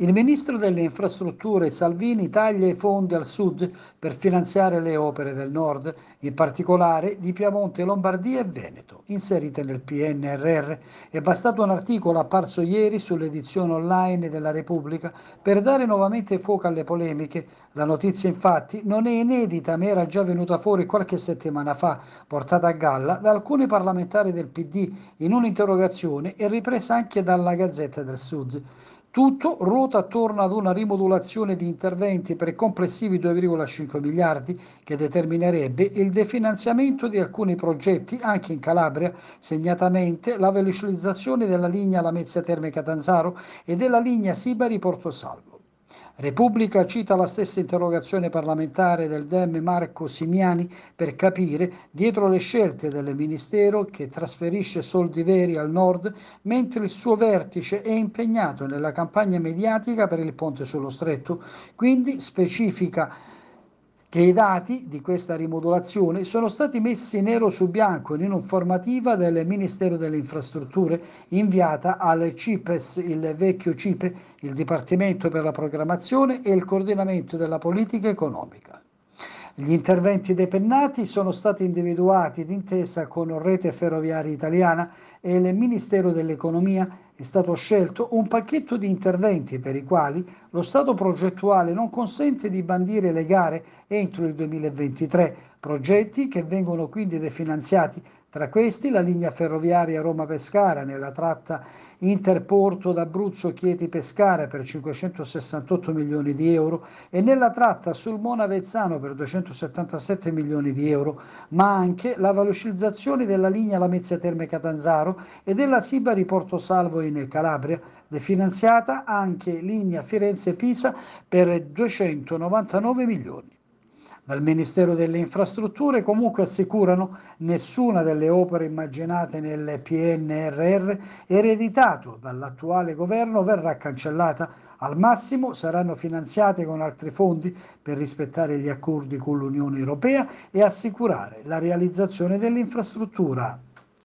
Il ministro delle infrastrutture Salvini taglia i fondi al sud per finanziare le opere del nord, in particolare di Piemonte, Lombardia e Veneto, inserite nel PNRR. È bastato un articolo apparso ieri sull'edizione online della Repubblica per dare nuovamente fuoco alle polemiche. La notizia infatti non è inedita ma era già venuta fuori qualche settimana fa, portata a galla da alcuni parlamentari del PD in un'interrogazione e ripresa anche dalla Gazzetta del Sud. Tutto ruota attorno ad una rimodulazione di interventi per complessivi 2,5 miliardi che determinerebbe il definanziamento di alcuni progetti anche in Calabria, segnatamente la velocizzazione della linea Lamezia Terme Catanzaro e della linea Sibari Porto Salvo. Repubblica cita la stessa interrogazione parlamentare del Dem Marco Simiani per capire dietro le scelte del Ministero che trasferisce soldi veri al nord mentre il suo vertice è impegnato nella campagna mediatica per il ponte sullo stretto. Quindi specifica che i dati di questa rimodulazione sono stati messi nero su bianco in un'informativa del Ministero delle Infrastrutture inviata al CIPES, il vecchio CIPE, il Dipartimento per la Programmazione e il Coordinamento della Politica Economica. Gli interventi depennati sono stati individuati d'intesa con Rete Ferroviaria Italiana e il Ministero dell'Economia è stato scelto un pacchetto di interventi per i quali lo stato progettuale non consente di bandire le gare entro il 2023, progetti che vengono quindi definanziati tra questi la linea ferroviaria Roma-Pescara nella tratta interporto d'Abruzzo Chieti-Pescara per 568 milioni di euro e nella tratta Sulmona-Vezzano per 277 milioni di euro, ma anche la velocizzazione della linea Lamezia Terme-Catanzaro e della Sibari Porto Salvo in Calabria, definanziata anche linea Firenze-Pisa per 299 milioni dal Ministero delle Infrastrutture comunque assicurano nessuna delle opere immaginate nel PNRR ereditato dall'attuale governo verrà cancellata al massimo saranno finanziate con altri fondi per rispettare gli accordi con l'Unione Europea e assicurare la realizzazione dell'infrastruttura.